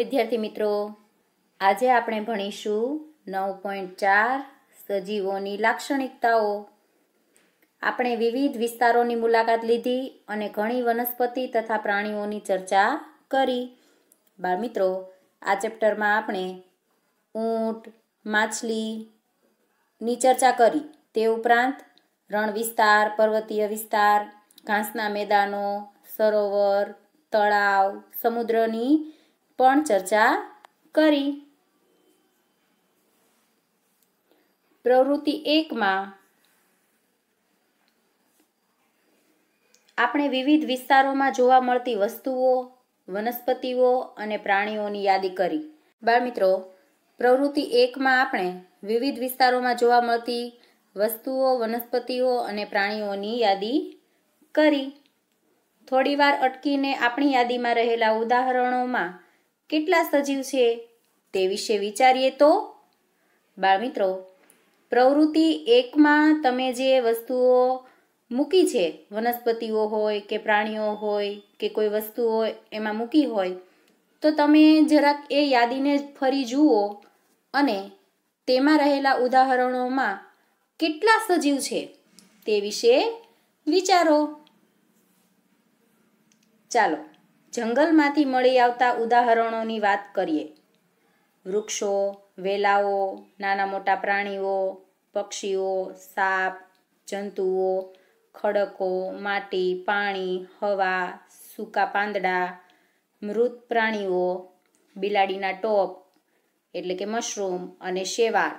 વિદ્યાર્થી મિત્રો આજે આપણે ભણીશું નવ પોઈન્ટ ચાર સજીવોની લાક્ષણિકતાઓ આપણે વિવિધ વિસ્તારોની મુલાકાત લીધી અને ઘણી વનસ્પતિ તથા પ્રાણીઓની ચર્ચા કરી બાળ મિત્રો આ ચેપ્ટરમાં આપણે ઊંટ માછલીની ચર્ચા કરી તે ઉપરાંત રણ વિસ્તાર પર્વતીય વિસ્તાર ઘાસના મેદાનો સરોવર તળાવ સમુદ્રની પણ ચર્ચા કરી પ્રવૃત્તિ એકમાં આપણે વિવિધ વિસ્તારોમાં જોવા મળતી વસ્તુઓ વનસ્પતિઓ અને પ્રાણીઓની યાદી કરી બાળમિત્રો પ્રવૃત્તિ એકમાં આપણે વિવિધ વિસ્તારોમાં જોવા મળતી વસ્તુઓ વનસ્પતિઓ અને પ્રાણીઓની યાદી કરી થોડીવાર અટકીને આપણી યાદીમાં રહેલા ઉદાહરણોમાં કેટલા સજીવ છે તે વિશે વિચારીએ તો બાળમિત્રો પ્રવૃત્તિ એકમાં તમે જે વસ્તુઓ મૂકી છે વનસ્પતિઓ હોય કે પ્રાણીઓ હોય કે કોઈ વસ્તુ હોય એમાં મૂકી હોય તો તમે જરાક એ યાદીને ફરી જુઓ અને તેમાં રહેલા ઉદાહરણોમાં કેટલા સજીવ છે તે વિશે વિચારો ચાલો જંગલમાંથી મળી આવતા ઉદાહરણોની વાત કરીએ વૃક્ષો વેલાઓ નાના મોટા પ્રાણીઓ પક્ષીઓ સાપ જંતુઓ ખડકો માટી પાણી હવા સૂકા પાંદડા મૃત પ્રાણીઓ બિલાડીના ટોપ એટલે કે મશરૂમ અને શેવાળ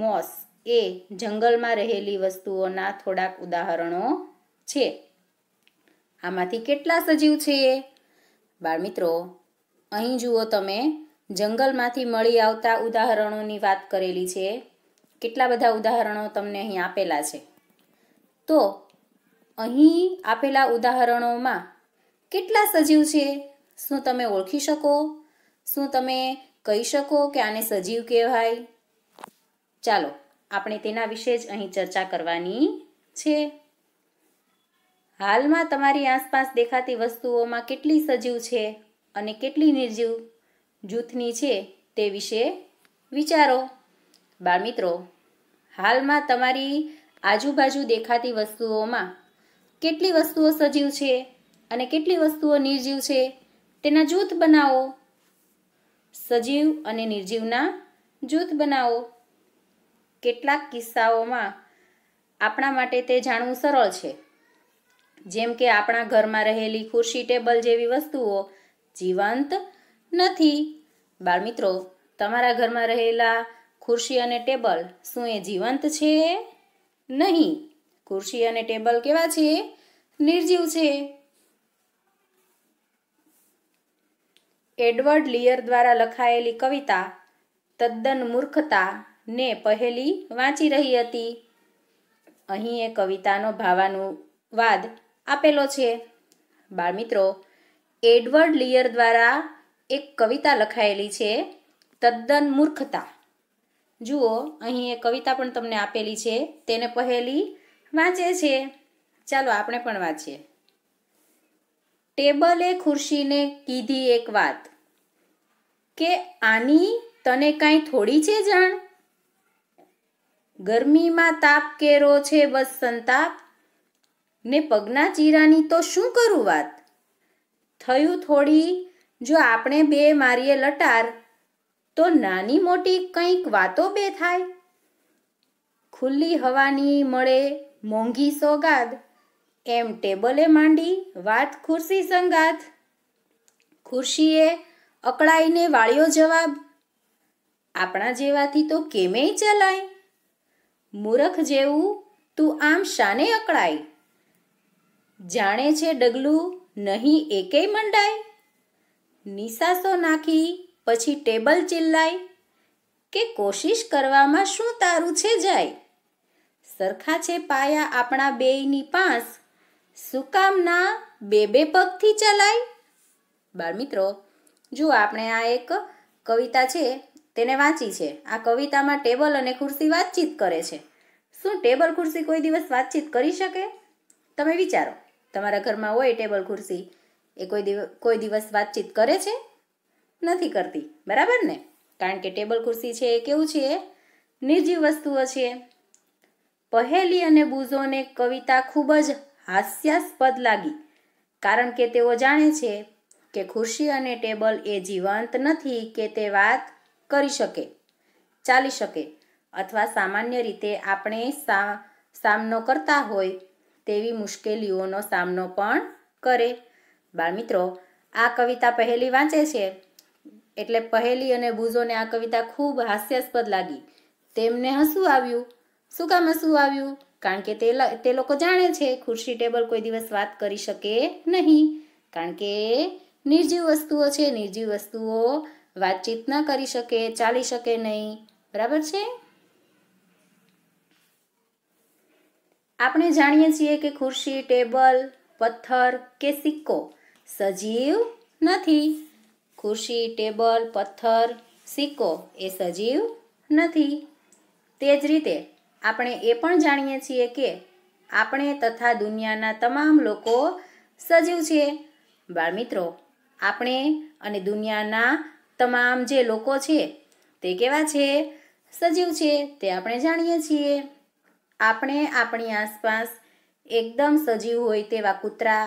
મોસ એ જંગલમાં રહેલી વસ્તુઓના થોડાક ઉદાહરણો છે આમાંથી કેટલા સજીવ છે બાળમિત્રો અહીં જુઓ તમે જંગલમાંથી મળી આવતા ઉદાહરણોની વાત કરેલી છે કેટલા બધા ઉદાહરણો તમને અહીં આપેલા છે તો અહીં આપેલા ઉદાહરણોમાં કેટલા સજીવ છે શું તમે ઓળખી શકો શું તમે કહી શકો કે આને સજીવ કહેવાય ચાલો આપણે તેના વિશે જ અહીં ચર્ચા કરવાની છે હાલમાં તમારી આસપાસ દેખાતી વસ્તુઓમાં કેટલી સજીવ છે અને કેટલી નિર્જીવ જૂથની છે તે વિશે વિચારો બાળમિત્રો હાલમાં તમારી આજુબાજુ દેખાતી વસ્તુઓમાં કેટલી વસ્તુઓ સજીવ છે અને કેટલી વસ્તુઓ નિર્જીવ છે તેના જૂથ બનાવો સજીવ અને નિર્જીવના જૂથ બનાવો કેટલાક કિસ્સાઓમાં આપણા માટે તે જાણવું સરળ છે જેમ કે આપણા ઘરમાં રહેલી ખુરશી ટેબલ જેવી વસ્તુઓ જીવંત નથી બાળમિત્રો તમારા ઘરમાં રહેલા ખુરશી અને ટેબલ શું એ જીવંત છે નહીં ખુરશી અને ટેબલ કેવા છે નિર્જીવ છે એડવર્ડ લિયર દ્વારા લખાયેલી કવિતા તદ્દન મૂર્ખતા ને પહેલી વાંચી રહી હતી અહીં એ કવિતાનો ભાવાનુવાદ આપેલો છે બાળમિત્રો એડવર્ડ લિયર દ્વારા એક કવિતા લખાયેલી છે તદ્દન મૂર્ખતા જુઓ અહીં એ કવિતા પણ તમને આપેલી છે તેને પહેલી વાંચે છે ચાલો આપણે પણ વાંચીએ ટેબલે ખુરશીને કીધી એક વાત કે આની તને કાંઈ થોડી છે જાણ ગરમીમાં તાપ કેરો છે બસ સંતાપ ને પગના ચીરાની તો શું કરું વાત થયું થોડી જો આપણે બે મારીએ લટાર તો નાની મોટી કંઈક વાતો બે થાય ખુલ્લી હવાની મળે મોંઘી સોગાદ એમ ટેબલે માંડી વાત ખુરશી સંગાત ખુરશીએ અકળાઈને વાળ્યો જવાબ આપણા જેવાથી તો કેમેય ચલાય મૂરખ જેવું તું આમ શાને અકળાય જાણે છે ડગલું નહીં એકેય મંડાય નિશાસો નાખી પછી ટેબલ ચિલ્લાય કે કોશિશ કરવામાં શું તારું છે જાય સરખા છે પાયા આપણા બેયની પાંસ સુકામના બે બે પગથી ચલાય બાળ મિત્રો જો આપણે આ એક કવિતા છે તેને વાંચી છે આ કવિતામાં ટેબલ અને ખુરશી વાતચીત કરે છે શું ટેબલ ખુરશી કોઈ દિવસ વાતચીત કરી શકે તમે વિચારો તમારા ઘરમાં હોય ટેબલ ખુરશી એ કોઈ દિવસ કોઈ દિવસ વાતચીત કરે છે નથી કરતી બરાબર ને કારણ કે ટેબલ ખુરશી છે એ કેવું છે નિર્જીવ વસ્તુઓ છે પહેલી અને બુઝોને કવિતા ખૂબ જ હાસ્યાસ્પદ લાગી કારણ કે તેઓ જાણે છે કે ખુરશી અને ટેબલ એ જીવંત નથી કે તે વાત કરી શકે ચાલી શકે અથવા સામાન્ય રીતે આપણે સામનો કરતા હોય તેવી મુશ્કેલીઓનો સામનો પણ કરે બાળમિત્રો આ કવિતા પહેલી વાંચે છે એટલે પહેલી અને બુઝોને આ કવિતા ખૂબ હાસ્યાસ્પદ લાગી તેમને હસવું આવ્યું શું કામ હસવું આવ્યું કારણ કે તે તે લોકો જાણે છે ખુરશી ટેબલ કોઈ દિવસ વાત કરી શકે નહીં કારણ કે નિર્જીવ વસ્તુઓ છે નિર્જીવ વસ્તુઓ વાતચીત ન કરી શકે ચાલી શકે નહીં બરાબર છે આપણે જાણીએ છીએ કે ખુરશી ટેબલ પથ્થર કે સિક્કો સજીવ નથી ખુરશી ટેબલ પથ્થર સિક્કો એ સજીવ નથી તે જ રીતે આપણે એ પણ જાણીએ છીએ કે આપણે તથા દુનિયાના તમામ લોકો સજીવ છે બાળમિત્રો આપણે અને દુનિયાના તમામ જે લોકો છે તે કેવા છે સજીવ છે તે આપણે જાણીએ છીએ આપણે આપણી આસપાસ એકદમ સજીવ હોય તેવા કૂતરા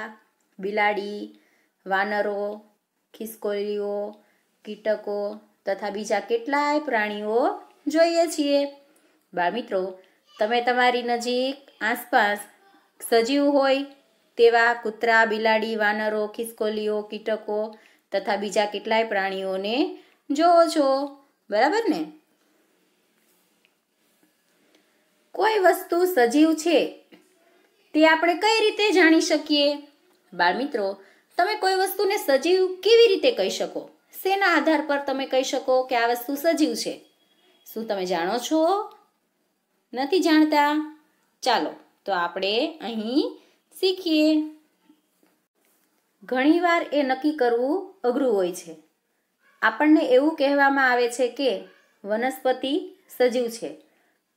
બિલાડી વાનરો ખિસકોલીઓ કીટકો તથા બીજા કેટલાય પ્રાણીઓ જોઈએ છીએ બાળમિત્રો તમે તમારી નજીક આસપાસ સજીવ હોય તેવા કૂતરા બિલાડી વાનરો ખિસકોલીઓ કીટકો તથા બીજા કેટલાય પ્રાણીઓને જોવો છો બરાબર ને કોઈ વસ્તુ સજીવ છે તે આપણે કઈ રીતે જાણી શકીએ બાળ મિત્રો તમે કોઈ વસ્તુને સજીવ કેવી રીતે કહી શકો શેના આધાર પર તમે કહી શકો કે આ વસ્તુ સજીવ છે શું તમે જાણો છો નથી જાણતા ચાલો તો આપણે અહીં શીખીએ ઘણીવાર એ નક્કી કરવું અઘરું હોય છે આપણને એવું કહેવામાં આવે છે કે વનસ્પતિ સજીવ છે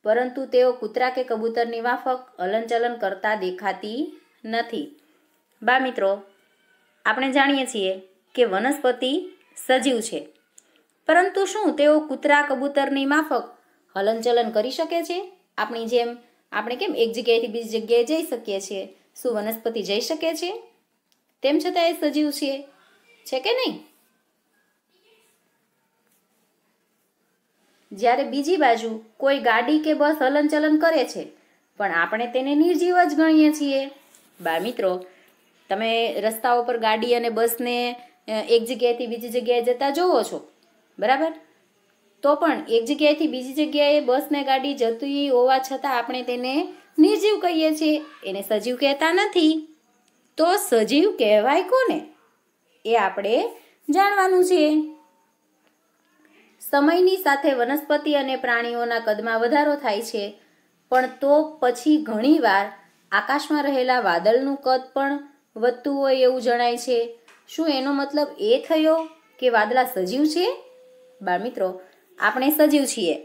પરંતુ તેઓ કૂતરા કે કબૂતરની માફક હલનચલન કરતા દેખાતી નથી બા મિત્રો આપણે જાણીએ છીએ કે વનસ્પતિ સજીવ છે પરંતુ શું તેઓ કૂતરા કબૂતરની માફક હલનચલન કરી શકે છે આપણી જેમ આપણે કેમ એક જગ્યાએથી બીજી જગ્યાએ જઈ શકીએ છીએ શું વનસ્પતિ જઈ શકે છે તેમ છતાં એ સજીવ છે છે કે નહીં જ્યારે બીજી બાજુ કોઈ ગાડી કે બસ હલનચલન કરે છે પણ આપણે તેને નિર્જીવ જ ગણીએ છીએ બા મિત્રો તમે રસ્તાઓ પર ગાડી અને બસને એક જગ્યાએથી બીજી જગ્યાએ જતા જુઓ છો બરાબર તો પણ એક જગ્યાએથી બીજી જગ્યાએ બસને ગાડી જતી હોવા છતાં આપણે તેને નિર્જીવ કહીએ છીએ એને સજીવ કહેતા નથી તો સજીવ કહેવાય કોને એ આપણે જાણવાનું છે સમયની સાથે વનસ્પતિ અને પ્રાણીઓના કદમાં વધારો થાય છે પણ તો પછી ઘણીવાર આકાશમાં રહેલા વાદળનું કદ પણ વધતું હોય એવું જણાય છે શું એનો મતલબ એ થયો કે વાદળા સજીવ છે બાળ મિત્રો આપણે સજીવ છીએ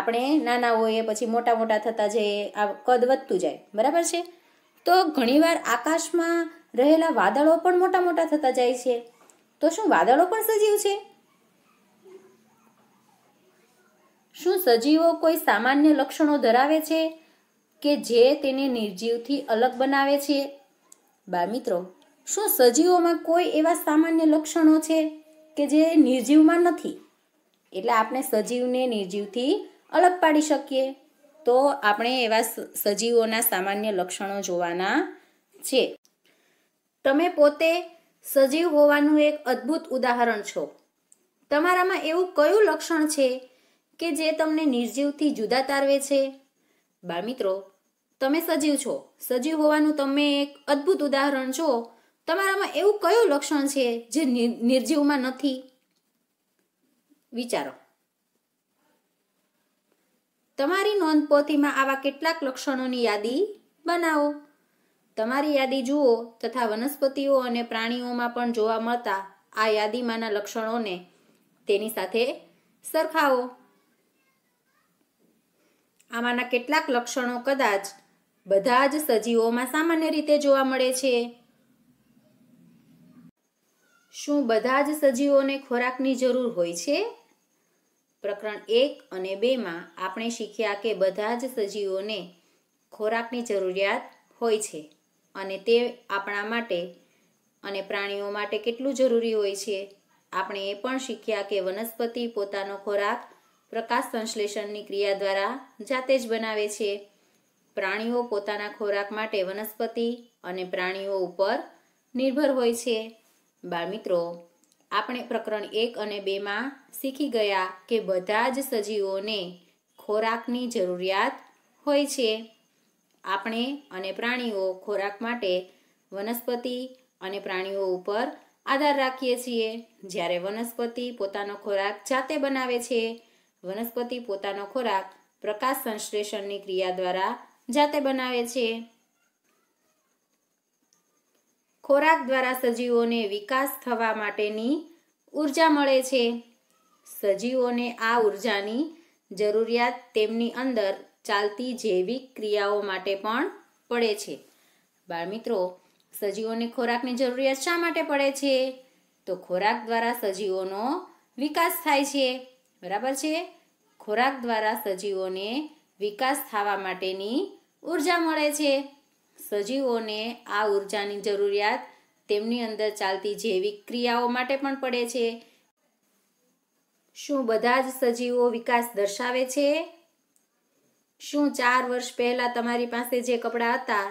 આપણે નાના હોઈએ પછી મોટા મોટા થતા જઈએ આ કદ વધતું જાય બરાબર છે તો ઘણીવાર આકાશમાં રહેલા વાદળો પણ મોટા મોટા થતા જાય છે તો શું વાદળો પણ સજીવ છે શું સજીવો કોઈ સામાન્ય લક્ષણો ધરાવે છે કે જે તેને નિર્જીવથી અલગ બનાવે છે બાળ મિત્રો શું સજીવોમાં કોઈ એવા સામાન્ય લક્ષણો છે કે જે નિર્જીવમાં નથી એટલે આપણે સજીવને નિર્જીવથી અલગ પાડી શકીએ તો આપણે એવા સજીવોના સામાન્ય લક્ષણો જોવાના છે તમે પોતે સજીવ હોવાનું એક અદ્ભુત ઉદાહરણ છો તમારામાં એવું કયું લક્ષણ છે કે જે તમને નિર્જીવથી જુદા તારવે છે બાળ મિત્રો તમે સજીવ છો સજીવ હોવાનું તમે એક અદ્ભુત ઉદાહરણ છો તમારામાં એવું કયું લક્ષણ છે જે નિર્જીવમાં નથી વિચારો તમારી નોંધપોથીમાં આવા કેટલાક લક્ષણોની યાદી બનાવો તમારી યાદી જુઓ તથા વનસ્પતિઓ અને પ્રાણીઓમાં પણ જોવા મળતા આ યાદીમાંના લક્ષણોને તેની સાથે સરખાવો આમાંના કેટલાક લક્ષણો કદાચ બધા જ સજીવોમાં સામાન્ય રીતે જોવા મળે છે શું બધા જ સજીવોને ખોરાકની જરૂર હોય છે પ્રકરણ એક અને બેમાં આપણે શીખ્યા કે બધા જ સજીવોને ખોરાકની જરૂરિયાત હોય છે અને તે આપણા માટે અને પ્રાણીઓ માટે કેટલું જરૂરી હોય છે આપણે એ પણ શીખ્યા કે વનસ્પતિ પોતાનો ખોરાક પ્રકાશ સંશ્લેષણની ક્રિયા દ્વારા જાતે જ બનાવે છે પ્રાણીઓ પોતાના ખોરાક માટે વનસ્પતિ અને પ્રાણીઓ ઉપર નિર્ભર હોય છે બાળમિત્રો આપણે પ્રકરણ એક અને બેમાં શીખી ગયા કે બધા જ સજીવોને ખોરાકની જરૂરિયાત હોય છે આપણે અને પ્રાણીઓ ખોરાક માટે વનસ્પતિ અને પ્રાણીઓ ઉપર આધાર રાખીએ છીએ જ્યારે વનસ્પતિ પોતાનો ખોરાક જાતે બનાવે છે વનસ્પતિ પોતાનો ખોરાક પ્રકાશ સંશ્લેષણની ક્રિયા દ્વારા જાતે બનાવે છે ખોરાક દ્વારા સજીવોને વિકાસ થવા માટેની ઉર્જા મળે છે સજીવોને આ ઉર્જાની જરૂરિયાત તેમની અંદર ચાલતી જૈવિક ક્રિયાઓ માટે પણ પડે છે બાળમિત્રો સજીવોને ખોરાકની જરૂરિયાત શા માટે પડે છે તો ખોરાક દ્વારા સજીવોનો વિકાસ થાય છે બરાબર છે ખોરાક દ્વારા સજીવોને વિકાસ થવા માટેની ઉર્જા મળે છે સજીવોને આ ઉર્જાની જરૂરિયાત તેમની અંદર ચાલતી જૈવિક ક્રિયાઓ માટે પણ પડે છે શું બધા જ સજીવો વિકાસ દર્શાવે છે શું ચાર વર્ષ પહેલાં તમારી પાસે જે કપડાં હતા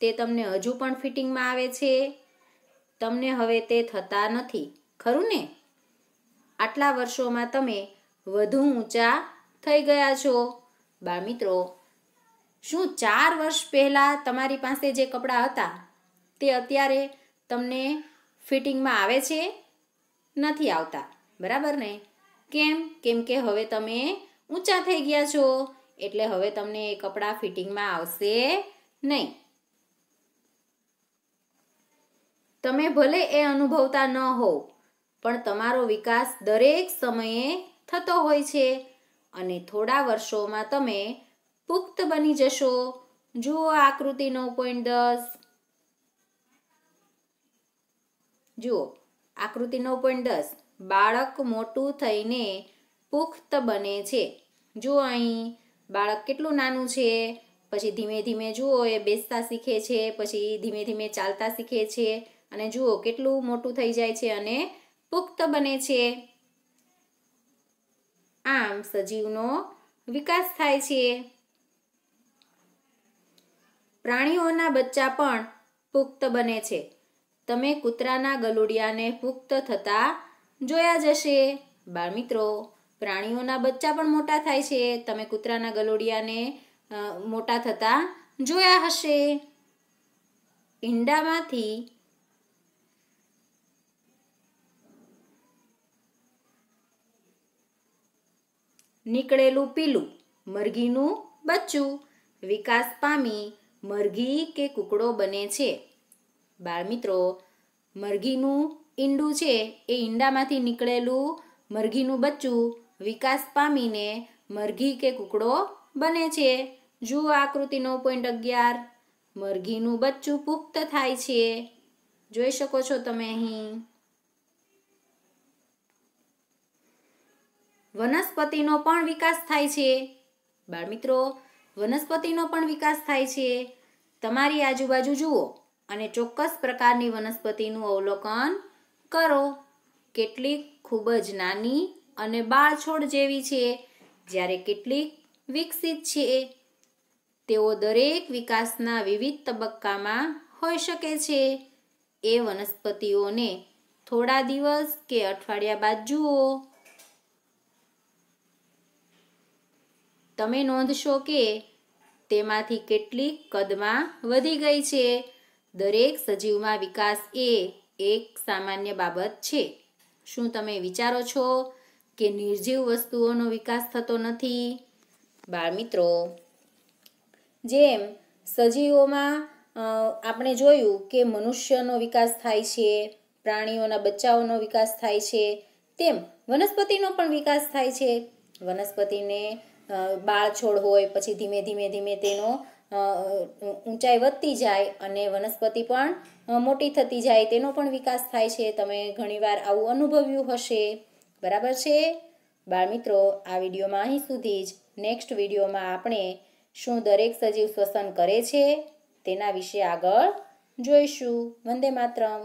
તે તમને હજુ પણ ફિટિંગમાં આવે છે તમને હવે તે થતા નથી ખરું ને આટલા વર્ષોમાં તમે વધુ ઊંચા થઈ ગયા છો બાળ મિત્રો શું ચાર વર્ષ પહેલાં તમારી પાસે જે કપડાં હતા તે અત્યારે તમને ફિટિંગમાં આવે છે નથી આવતા બરાબર ને કેમ કેમ કે હવે તમે ઊંચા થઈ ગયા છો એટલે હવે તમને એ કપડાં ફિટિંગમાં આવશે નહીં તમે ભલે એ અનુભવતા ન હોવ પણ તમારો વિકાસ દરેક સમયે થતો હોય છે અને થોડા વર્ષોમાં તમે પુખ્ત બની જશો જુઓ આકૃતિ નવ પોઈન્ટ દસ જુઓ આકૃતિ નવ પોઈન્ટ દસ બાળક મોટું થઈને પુખ્ત બને છે જુઓ અહીં બાળક કેટલું નાનું છે પછી ધીમે ધીમે જુઓ એ બેસતા શીખે છે પછી ધીમે ધીમે ચાલતા શીખે છે અને જુઓ કેટલું મોટું થઈ જાય છે અને પુખ્ત બને છે આમ સજીવનો વિકાસ થાય છે પ્રાણીઓના બચ્ચા પણ પુખ્ત બને છે તમે કૂતરાના ગલુડિયાને પુખ્ત થતા જોયા જશે બાળ મિત્રો પ્રાણીઓના બચ્ચા પણ મોટા થાય છે તમે કૂતરાના ગલુડિયાને મોટા થતા જોયા હશે ઈંડામાંથી નીકળેલું પીલું મરઘીનું બચ્ચું વિકાસ પામી મરઘી કે કુકડો બને છે બાળ મિત્રો મરઘીનું ઈંડું છે એ ઈંડામાંથી નીકળેલું મરઘીનું બચ્ચું વિકાસ પામીને મરઘી કે કુકડો બને છે જુઓ આકૃતિનો પોઈન્ટ અગિયાર મરઘીનું બચ્ચું પુખ્ત થાય છે જોઈ શકો છો તમે અહીં વનસ્પતિનો પણ વિકાસ થાય છે બાળમિત્રો વનસ્પતિનો પણ વિકાસ થાય છે તમારી આજુબાજુ જુઓ અને ચોક્કસ પ્રકારની વનસ્પતિનું અવલોકન કરો કેટલીક ખૂબ જ નાની અને બાળ છોડ જેવી છે જ્યારે કેટલીક વિકસિત છે તેઓ દરેક વિકાસના વિવિધ તબક્કામાં હોઈ શકે છે એ વનસ્પતિઓને થોડા દિવસ કે અઠવાડિયા બાદ જુઓ તમે નોંધશો કે તેમાંથી કેટલીક કદમાં વધી ગઈ છે દરેક સજીવમાં વિકાસ એ એક સામાન્ય બાબત છે શું તમે વિચારો છો કે નિર્જીવ વસ્તુઓનો વિકાસ થતો નથી બાળમિત્રો જેમ સજીવોમાં આપણે જોયું કે મનુષ્યનો વિકાસ થાય છે પ્રાણીઓના બચ્ચાઓનો વિકાસ થાય છે તેમ વનસ્પતિનો પણ વિકાસ થાય છે વનસ્પતિને બાળ છોડ હોય પછી ધીમે ધીમે ધીમે તેનો ઊંચાઈ વધતી જાય અને વનસ્પતિ પણ મોટી થતી જાય તેનો પણ વિકાસ થાય છે તમે ઘણીવાર આવું અનુભવ્યું હશે બરાબર છે બાળમિત્રો આ વિડીયોમાં અહીં સુધી જ નેક્સ્ટ વિડીયોમાં આપણે શું દરેક સજીવ શ્વસન કરે છે તેના વિશે આગળ જોઈશું વંદે માતરમ